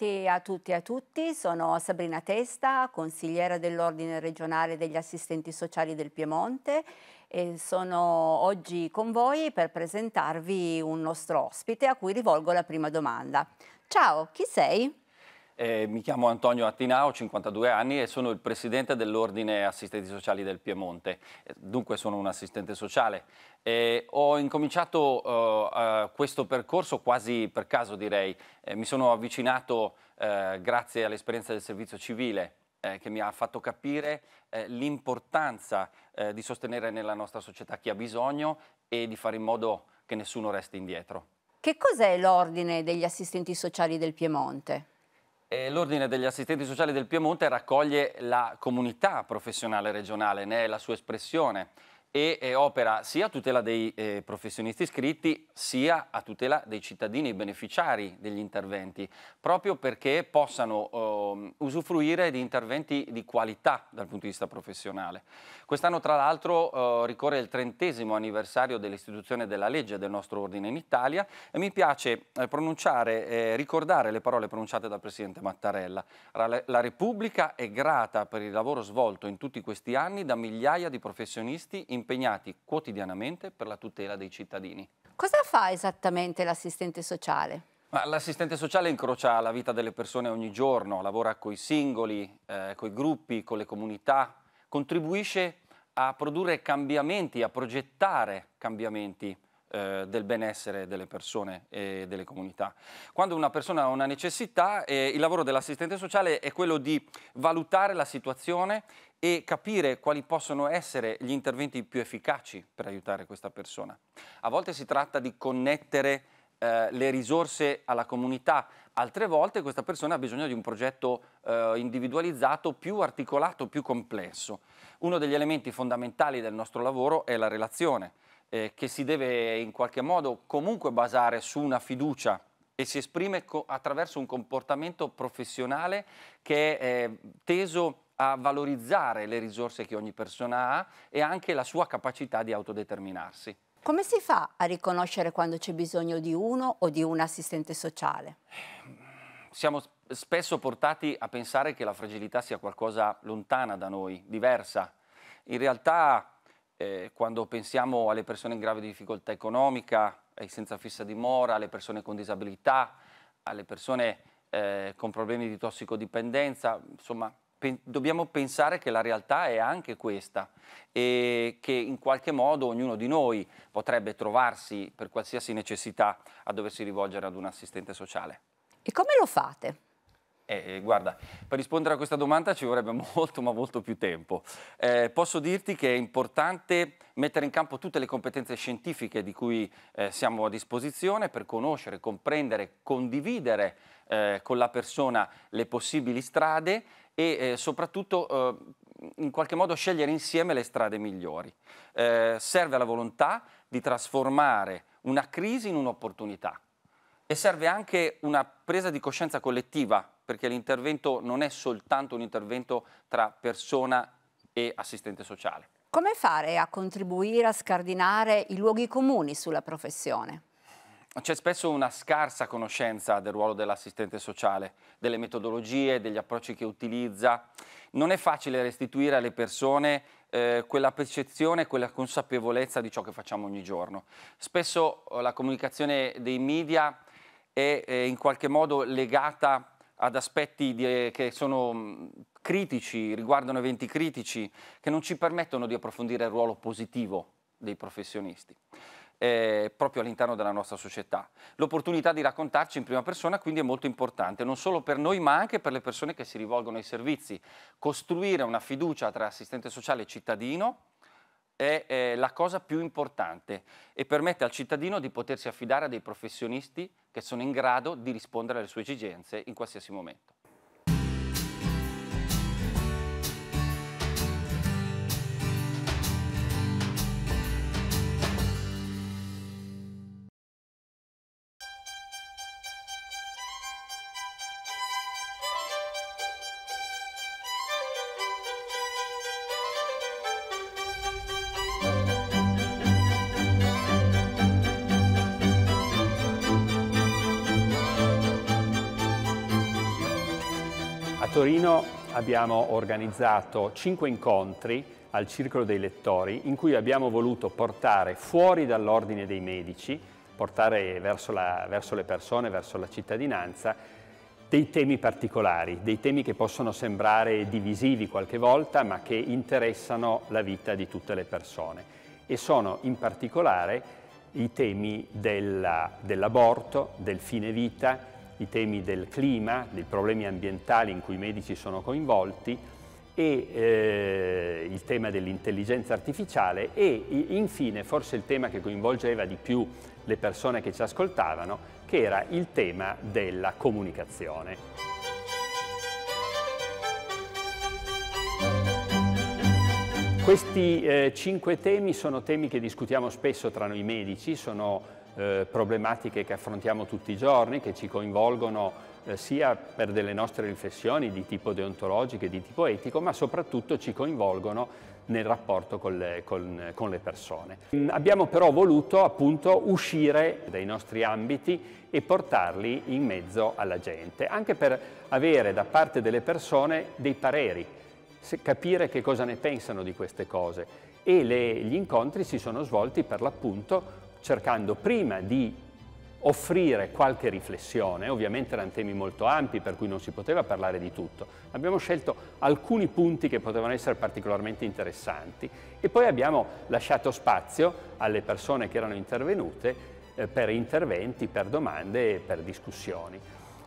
Benvenuti a tutti e a tutti, sono Sabrina Testa, consigliera dell'Ordine regionale degli assistenti sociali del Piemonte e sono oggi con voi per presentarvi un nostro ospite a cui rivolgo la prima domanda. Ciao, chi sei? Eh, mi chiamo Antonio Attinao, 52 anni e sono il presidente dell'Ordine Assistenti Sociali del Piemonte. Eh, dunque sono un assistente sociale. Eh, ho incominciato uh, questo percorso quasi per caso direi. Eh, mi sono avvicinato grazie all'esperienza del servizio civile che mi ha fatto capire l'importanza di sostenere nella nostra società chi ha bisogno e di fare in modo che nessuno resti indietro. Che cos'è l'Ordine degli Assistenti Sociali del Piemonte? L'Ordine degli Assistenti Sociali del Piemonte raccoglie la comunità professionale regionale, ne è la sua espressione e eh, opera sia a tutela dei eh, professionisti iscritti sia a tutela dei cittadini beneficiari degli interventi, proprio perché possano eh, usufruire di interventi di qualità dal punto di vista professionale. Quest'anno tra l'altro eh, ricorre il trentesimo anniversario dell'istituzione della legge del nostro ordine in Italia e mi piace eh, pronunciare, eh, ricordare le parole pronunciate dal Presidente Mattarella. La Repubblica è grata per il lavoro svolto in tutti questi anni da migliaia di professionisti in impegnati quotidianamente per la tutela dei cittadini. Cosa fa esattamente l'assistente sociale? l'assistente sociale incrocia la vita delle persone ogni giorno, lavora con i singoli, eh, con i gruppi, con le comunità, contribuisce a produrre cambiamenti, a progettare cambiamenti eh, del benessere delle persone e delle comunità. Quando una persona ha una necessità, eh, il lavoro dell'assistente sociale è quello di valutare la situazione e capire quali possono essere gli interventi più efficaci per aiutare questa persona. A volte si tratta di connettere eh, le risorse alla comunità, altre volte questa persona ha bisogno di un progetto eh, individualizzato, più articolato, più complesso. Uno degli elementi fondamentali del nostro lavoro è la relazione, eh, che si deve in qualche modo comunque basare su una fiducia e si esprime attraverso un comportamento professionale che è eh, teso a valorizzare le risorse che ogni persona ha e anche la sua capacità di autodeterminarsi. Come si fa a riconoscere quando c'è bisogno di uno o di un assistente sociale? Siamo spesso portati a pensare che la fragilità sia qualcosa lontana da noi, diversa. In realtà, eh, quando pensiamo alle persone in grave difficoltà economica, ai senza fissa dimora, alle persone con disabilità, alle persone eh, con problemi di tossicodipendenza, insomma, pe dobbiamo pensare che la realtà è anche questa e che in qualche modo ognuno di noi potrebbe trovarsi per qualsiasi necessità a doversi rivolgere ad un assistente sociale. E come lo fate? Eh, eh guarda, per rispondere a questa domanda ci vorrebbe molto ma molto più tempo. Eh, posso dirti che è importante mettere in campo tutte le competenze scientifiche di cui eh, siamo a disposizione per conoscere, comprendere, condividere eh, con la persona le possibili strade e eh, soprattutto eh, in qualche modo scegliere insieme le strade migliori. Eh, serve la volontà di trasformare una crisi in un'opportunità e serve anche una presa di coscienza collettiva perché l'intervento non è soltanto un intervento tra persona e assistente sociale. Come fare a contribuire a scardinare i luoghi comuni sulla professione? C'è spesso una scarsa conoscenza del ruolo dell'assistente sociale, delle metodologie, degli approcci che utilizza. Non è facile restituire alle persone eh, quella percezione, quella consapevolezza di ciò che facciamo ogni giorno. Spesso eh, la comunicazione dei media è, è in qualche modo legata ad aspetti di, eh, che sono mm, critici, riguardano eventi critici, che non ci permettono di approfondire il ruolo positivo dei professionisti eh, proprio all'interno della nostra società. L'opportunità di raccontarci in prima persona quindi è molto importante, non solo per noi ma anche per le persone che si rivolgono ai servizi. Costruire una fiducia tra assistente sociale e cittadino è eh, la cosa più importante e permette al cittadino di potersi affidare a dei professionisti che sono in grado di rispondere alle sue esigenze in qualsiasi momento. A Torino abbiamo organizzato cinque incontri al Circolo dei Lettori in cui abbiamo voluto portare fuori dall'ordine dei medici, portare verso, la, verso le persone, verso la cittadinanza, dei temi particolari, dei temi che possono sembrare divisivi qualche volta ma che interessano la vita di tutte le persone e sono in particolare i temi dell'aborto, del fine vita, i temi del clima, dei problemi ambientali in cui i medici sono coinvolti e eh, il tema dell'intelligenza artificiale e infine forse il tema che coinvolgeva di più le persone che ci ascoltavano, che era il tema della comunicazione. Questi eh, cinque temi sono temi che discutiamo spesso tra noi medici, sono eh, problematiche che affrontiamo tutti i giorni, che ci coinvolgono eh, sia per delle nostre riflessioni di tipo deontologico e di tipo etico, ma soprattutto ci coinvolgono nel rapporto con le, con, con le persone. Mm, abbiamo però voluto appunto uscire dai nostri ambiti e portarli in mezzo alla gente, anche per avere da parte delle persone dei pareri, capire che cosa ne pensano di queste cose e le, gli incontri si sono svolti per l'appunto cercando prima di offrire qualche riflessione, ovviamente erano temi molto ampi per cui non si poteva parlare di tutto, abbiamo scelto alcuni punti che potevano essere particolarmente interessanti e poi abbiamo lasciato spazio alle persone che erano intervenute eh, per interventi, per domande e per discussioni.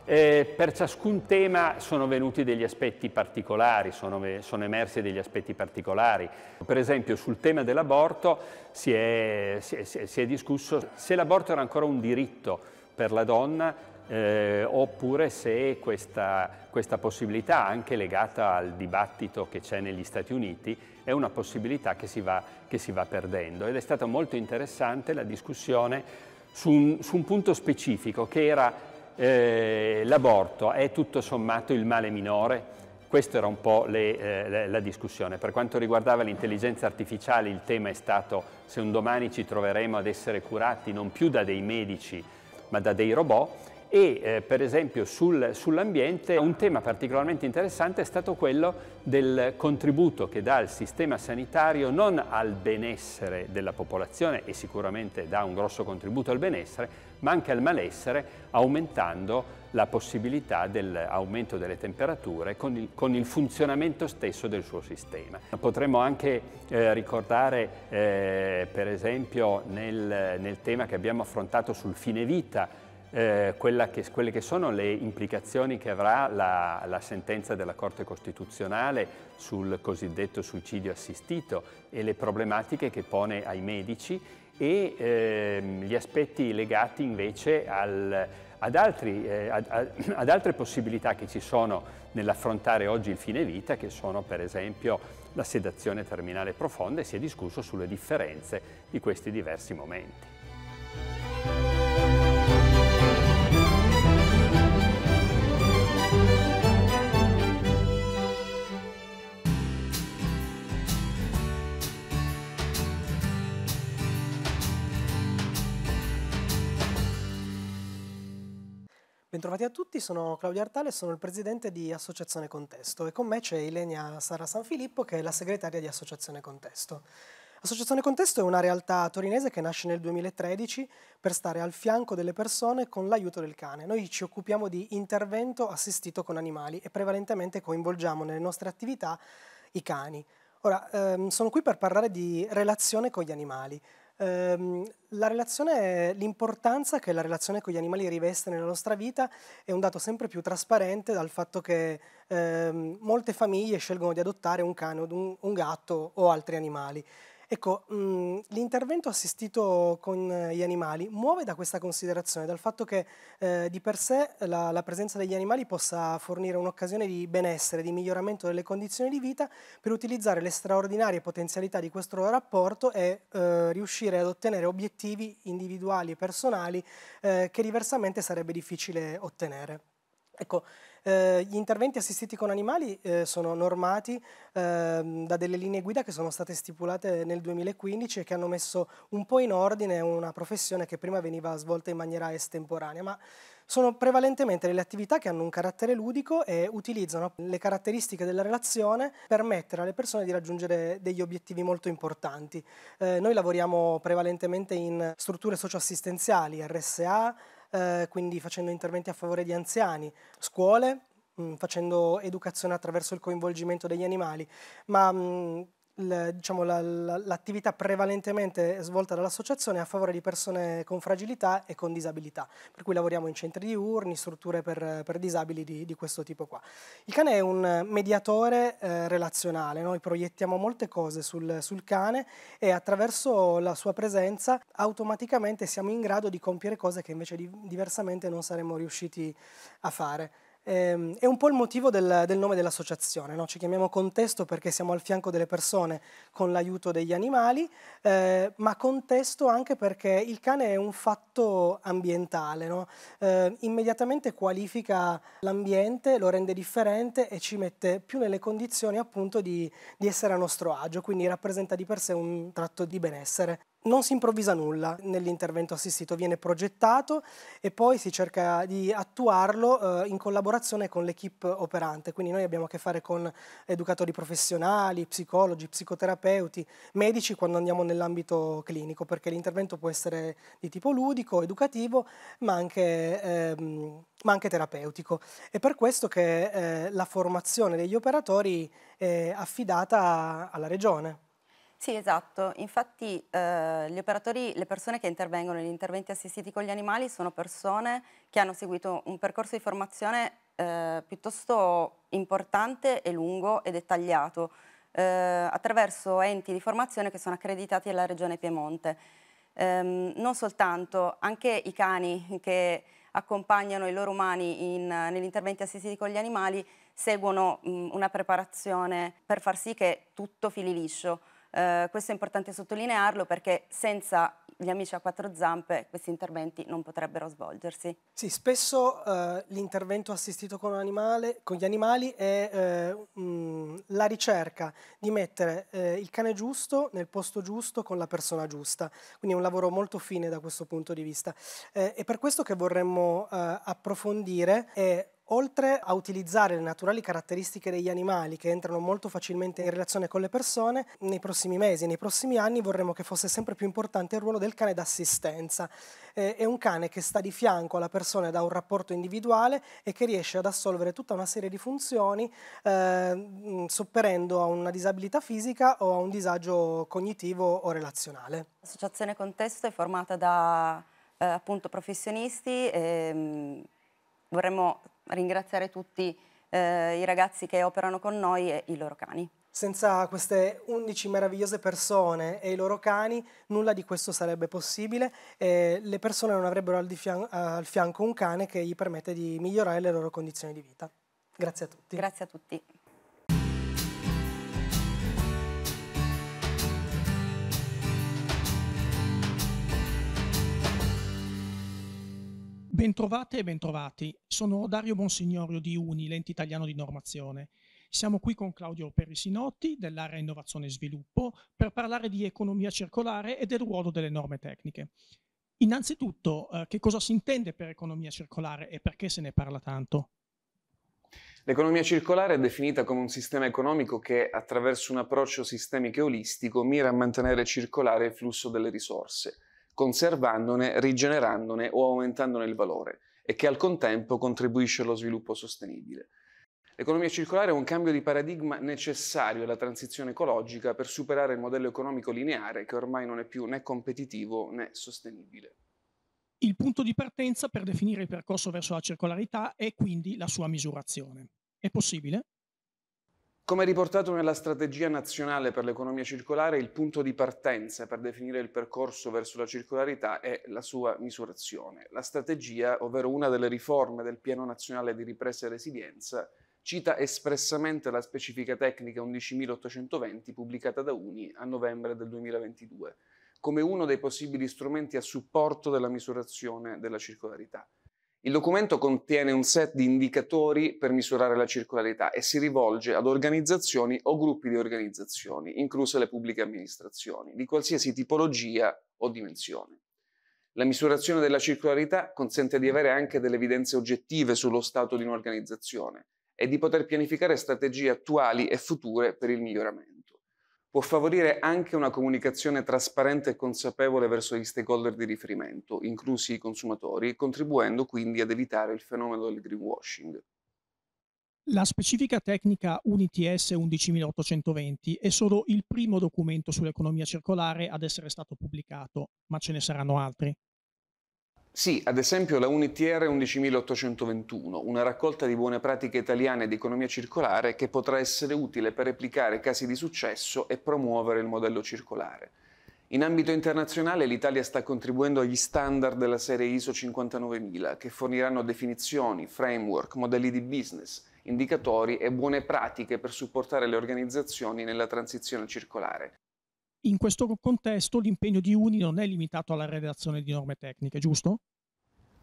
Eh, per ciascun tema sono venuti degli aspetti particolari, sono, sono, emersi degli aspetti particolari. Per esempio sul tema dell'aborto si è, si, è, si è, discusso se l'aborto era ancora un diritto per la donna eh, oppure se questa, questa possibilità, anche legata al dibattito che c'è negli Stati Uniti, è una possibilità che si, va, che si va perdendo. Ed è stata molto interessante la discussione su un, su un punto specifico che era eh, l'aborto è tutto sommato il male minore? Questa era un po' le, eh, la discussione. Per quanto riguardava l'intelligenza artificiale, il tema è stato se un domani ci troveremo ad essere curati non più da dei medici, ma da dei robot e eh, per esempio sul, sull'ambiente un tema particolarmente interessante è stato quello del contributo che dà il sistema sanitario non al benessere della popolazione e sicuramente dà un grosso contributo al benessere ma anche al malessere aumentando la possibilità dell'aumento delle temperature con il, con il, funzionamento stesso del suo sistema. Potremmo anche eh, ricordare eh, per esempio nel, nel tema che abbiamo affrontato sul fine vita eh, che, quelle che sono le implicazioni che avrà la, la, sentenza della Corte Costituzionale sul cosiddetto suicidio assistito e le problematiche che pone ai medici e ehm, gli aspetti legati invece al, ad, altri, eh, ad, ad, altre possibilità che ci sono nell'affrontare oggi il fine vita, che sono per esempio la sedazione terminale profonda e si è discusso sulle differenze di questi diversi momenti. Bentrovati a tutti, sono Claudio Artale, sono il presidente di Associazione Contesto e con me c'è Ilenia Sara Sanfilippo che è la segretaria di Associazione Contesto. Associazione Contesto è una realtà torinese che nasce nel 2013 per stare al fianco delle persone con l'aiuto del cane. Noi ci occupiamo di intervento assistito con animali e prevalentemente coinvolgiamo nelle nostre attività i cani. Ora, ehm, sono qui per parlare di relazione con gli animali. Ehm, la relazione, l'importanza che la relazione con gli animali riveste nella nostra vita è un dato sempre più trasparente dal fatto che ehm, molte famiglie scelgono di adottare un cane o un, un gatto o altri animali. Ecco, mm, l'intervento assistito con eh, gli animali muove da questa considerazione, dal fatto che eh, di per sé la, la, presenza degli animali possa fornire un'occasione di benessere, di miglioramento delle condizioni di vita per utilizzare le straordinarie potenzialità di questo rapporto e eh, riuscire ad ottenere obiettivi individuali e personali eh, che diversamente sarebbe difficile ottenere. Ecco, eh, gli interventi assistiti con animali eh, sono normati eh, da delle linee guida che sono state stipulate nel 2015 e che hanno messo un po' in ordine una professione che prima veniva svolta in maniera estemporanea, ma sono prevalentemente delle attività che hanno un carattere ludico e utilizzano le caratteristiche della relazione per permettere alle persone di raggiungere degli obiettivi molto importanti. Eh, noi lavoriamo prevalentemente in strutture socioassistenziali, RSA, eh, quindi facendo interventi a favore di anziani, scuole, mh, mm, facendo educazione attraverso il coinvolgimento degli animali, ma mh, mm, diciamo, l'attività la, la, prevalentemente svolta dall'associazione a favore di persone con fragilità e con disabilità, per cui lavoriamo in centri diurni, strutture per, per disabili di, di, questo tipo qua. Il cane è un mediatore eh, relazionale, noi proiettiamo molte cose sul, sul cane e attraverso la sua presenza automaticamente siamo in grado di compiere cose che invece di, diversamente non saremmo riusciti a fare. Ehm, è un po' il motivo del, del nome dell'associazione. No? Ci chiamiamo Contesto perché siamo al fianco delle persone con l'aiuto degli animali, eh, ma Contesto anche perché il cane è un fatto ambientale, no? eh, immediatamente qualifica l'ambiente, lo rende differente e ci mette più nelle condizioni appunto di, di essere a nostro agio, quindi rappresenta di per sé un tratto di benessere. Non si improvvisa nulla nell'intervento assistito, viene progettato e poi si cerca di attuarlo eh, in collaborazione con l'equipe operante, quindi noi abbiamo a che fare con educatori professionali, psicologi, psicoterapeuti, medici quando andiamo nell'ambito clinico, perché l'intervento può essere di tipo ludico, educativo, ma anche, ehm, ma anche terapeutico. È per questo che eh, la formazione degli operatori è affidata alla regione. Sì, esatto. Infatti eh, gli operatori, le persone che intervengono negli interventi assistiti con gli animali sono persone che hanno seguito un percorso di formazione eh, piuttosto importante e lungo e dettagliato eh, attraverso enti di formazione che sono accreditati alla Regione Piemonte. Ehm, non soltanto, anche i cani che accompagnano i loro umani in, negli interventi assistiti con gli animali seguono mh, una preparazione per far sì che tutto fili liscio. Eh, questo è importante sottolinearlo perché senza gli amici a quattro zampe questi interventi non potrebbero svolgersi. Sì, spesso eh, l'intervento assistito con, animale, con, gli animali è eh, mh, la ricerca di mettere eh, il cane giusto nel posto giusto con la persona giusta, quindi è un lavoro molto fine da questo punto di vista. Eh, è per questo che vorremmo eh, approfondire e oltre a utilizzare le naturali caratteristiche degli animali che entrano molto facilmente in relazione con le persone, nei prossimi mesi, nei prossimi anni vorremmo che fosse sempre più importante il ruolo del cane d'assistenza. Eh, è un cane che sta di fianco alla persona da un rapporto individuale e che riesce ad assolvere tutta una serie di funzioni eh, sopperendo a una disabilità fisica o a un disagio cognitivo o relazionale. L'associazione Contesto è formata da eh, appunto professionisti. E, ehm, vorremmo ringraziare tutti eh, i ragazzi che operano con noi e i loro cani. Senza queste 11 meravigliose persone e i loro cani nulla di questo sarebbe possibile e le persone non avrebbero al, fian al fianco un cane che gli permette di migliorare le loro condizioni di vita. Grazie a tutti. Grazie a tutti. Bentrovate e bentrovati, sono Dario Bonsignorio di UNI, l'ente italiano di normazione. Siamo qui con Claudio Perisinotti dell'area Innovazione e Sviluppo per parlare di economia circolare e del ruolo delle norme tecniche. Innanzitutto, eh, che cosa si intende per economia circolare e perché se ne parla tanto? L'economia circolare è definita come un sistema economico che, attraverso un approccio sistemico e olistico, mira a mantenere circolare il flusso delle risorse conservandone, rigenerandone o aumentandone il valore e che al contempo contribuisce allo sviluppo sostenibile. L'economia circolare è un cambio di paradigma necessario alla transizione ecologica per superare il modello economico lineare che ormai non è più né competitivo né sostenibile. Il punto di partenza per definire il percorso verso la circolarità è quindi la sua misurazione. È possibile, come riportato nella strategia nazionale per l'economia circolare, il punto di partenza per definire il percorso verso la circolarità è la sua misurazione. La strategia, ovvero una delle riforme del Piano nazionale di ripresa e resilienza, cita espressamente la specifica tecnica 11.820 pubblicata da Uni a novembre del 2022 come uno dei possibili strumenti a supporto della misurazione della circolarità. Il documento contiene un set di indicatori per misurare la circolarità e si rivolge ad organizzazioni o gruppi di organizzazioni, incluse le pubbliche amministrazioni, di qualsiasi tipologia o dimensione. La misurazione della circolarità consente di avere anche delle evidenze oggettive sullo stato di un'organizzazione e di poter pianificare strategie attuali e future per il miglioramento può favorire anche una comunicazione trasparente e consapevole verso gli stakeholder di riferimento, inclusi i consumatori, contribuendo quindi ad evitare il fenomeno del greenwashing. La specifica tecnica UNITS 11820 è solo il primo documento sull'economia circolare ad essere stato pubblicato, ma ce ne saranno altri. Sì, ad esempio la UNITR 11821, una raccolta di buone pratiche italiane di economia circolare che potrà essere utile per replicare casi di successo e promuovere il modello circolare. In ambito internazionale l'Italia sta contribuendo agli standard della serie ISO 59000 che forniranno definizioni, framework, modelli di business, indicatori e buone pratiche per supportare le organizzazioni nella transizione circolare. In questo contesto l'impegno di Uni non è limitato alla redazione di norme tecniche, giusto?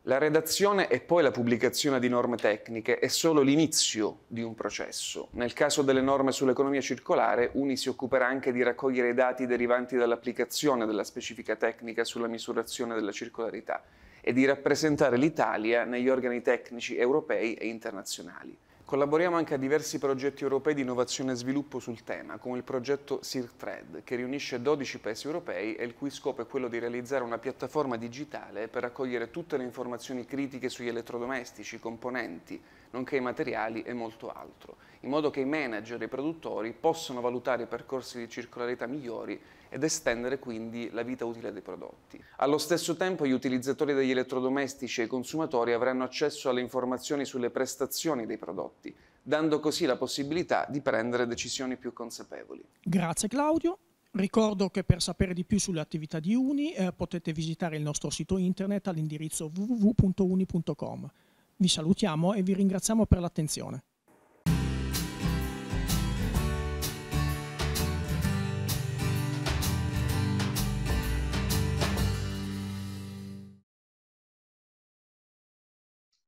La redazione e poi la pubblicazione di norme tecniche è solo l'inizio di un processo. Nel caso delle norme sull'economia circolare, UNI si occuperà anche di raccogliere i dati derivanti dall'applicazione della specifica tecnica sulla misurazione della circolarità e di rappresentare l'Italia negli organi tecnici europei e internazionali. Collaboriamo anche a diversi progetti europei di innovazione e sviluppo sul tema, come il progetto SIRTRED, che riunisce 12 paesi europei e il cui scopo è quello di realizzare una piattaforma digitale per raccogliere tutte le informazioni critiche sugli elettrodomestici, componenti, nonché i materiali e molto altro, in modo che i manager e i produttori possano valutare i percorsi di circolarità migliori ed estendere quindi la vita utile dei prodotti. Allo stesso tempo gli utilizzatori degli elettrodomestici e i consumatori avranno accesso alle informazioni sulle prestazioni dei prodotti, dando così la possibilità di prendere decisioni più consapevoli. Grazie Claudio. Ricordo che per sapere di più sulle attività di Uni eh, potete visitare il nostro sito internet all'indirizzo www.uni.com vi salutiamo e vi ringraziamo per l'attenzione.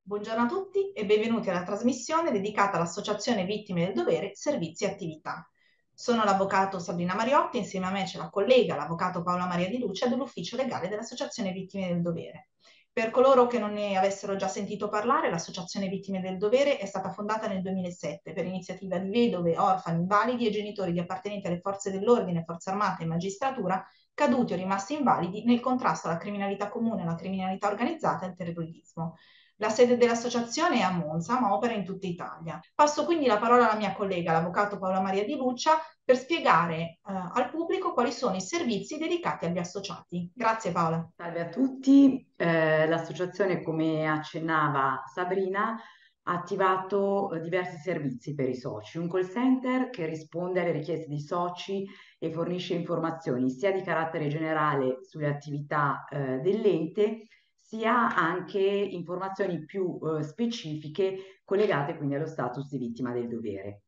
Buongiorno a tutti e benvenuti alla trasmissione dedicata all'Associazione Vittime del Dovere, Servizi e Attività. Sono l'avvocato Sabrina Mariotti, insieme a me c'è la collega, l'avvocato Paola Maria Di Luce, dell'ufficio legale dell'Associazione Vittime del Dovere. Per coloro che non ne avessero già sentito parlare, l'Associazione Vittime del Dovere è stata fondata nel 2007 per iniziativa di vedove, orfani, invalidi e genitori di appartenenti alle forze dell'ordine, forze armate e magistratura caduti o rimasti invalidi nel contrasto alla criminalità comune, alla criminalità organizzata e al terrorismo. La sede dell'associazione è a Monza, ma opera in tutta Italia. Passo quindi la parola alla mia collega, l'avvocato Paola Maria Di Luccia, per spiegare eh, al pubblico quali sono i servizi dedicati agli associati. Grazie Paola. Salve a tutti. Eh, l'associazione, come accennava Sabrina, ha attivato eh, diversi servizi per i soci, un call center che risponde alle richieste dei soci e fornisce informazioni sia di carattere generale sulle attività eh, dell'ente sia anche informazioni più eh, specifiche collegate quindi allo status di vittima del dovere.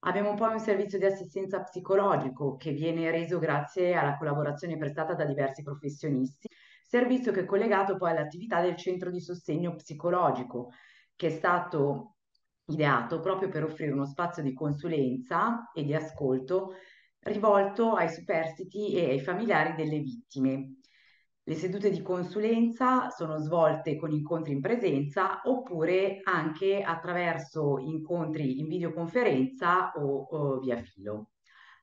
Abbiamo poi un servizio di assistenza psicologico che viene reso grazie alla collaborazione prestata da diversi professionisti, servizio che è collegato poi all'attività del centro di sostegno psicologico che è stato ideato proprio per offrire uno spazio di consulenza e di ascolto rivolto ai superstiti e ai familiari delle vittime le sedute di consulenza sono svolte con incontri in presenza oppure anche attraverso incontri in videoconferenza o, o via filo.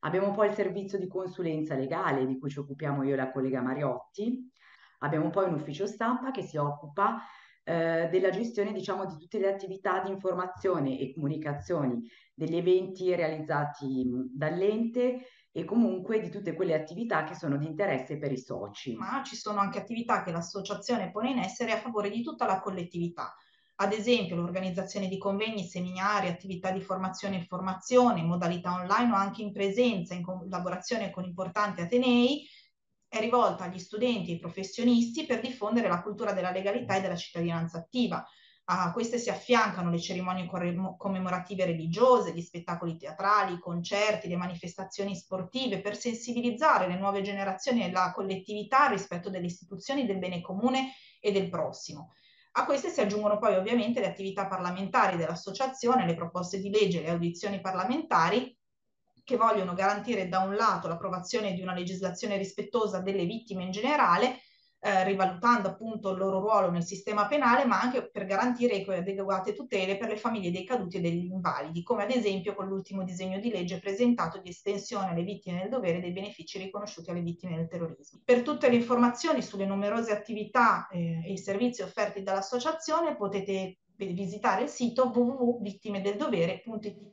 Abbiamo poi il servizio di consulenza legale di cui ci occupiamo io e la collega Mariotti. Abbiamo poi un ufficio stampa che si occupa eh, della gestione diciamo, di tutte le attività di informazione e comunicazioni degli eventi realizzati dall'ente, e comunque di tutte quelle attività che sono di interesse per i soci. Ma ci sono anche attività che l'associazione pone in essere a favore di tutta la collettività. Ad esempio l'organizzazione di convegni, seminari, attività di formazione e formazione, in modalità online o anche in presenza in collaborazione con importanti atenei è rivolta agli studenti e ai professionisti per diffondere la cultura della legalità e della cittadinanza attiva. A ah, queste si affiancano le cerimonie commemorative religiose, gli spettacoli teatrali, i concerti, le manifestazioni sportive per sensibilizzare le nuove generazioni e la collettività rispetto delle istituzioni, del bene comune e del prossimo. A queste si aggiungono poi ovviamente le attività parlamentari dell'associazione, le proposte di legge, le audizioni parlamentari che vogliono garantire da un lato l'approvazione di una legislazione rispettosa delle vittime in generale eh, rivalutando appunto il loro ruolo nel sistema penale, ma anche per garantire adeguate tutele per le famiglie dei caduti e degli invalidi, come ad esempio con l'ultimo disegno di legge presentato di estensione alle vittime del dovere dei benefici riconosciuti alle vittime del terrorismo. Per tutte le informazioni sulle numerose attività eh, e i servizi offerti dall'associazione potete visitare il sito www.vittimedeldovere.it.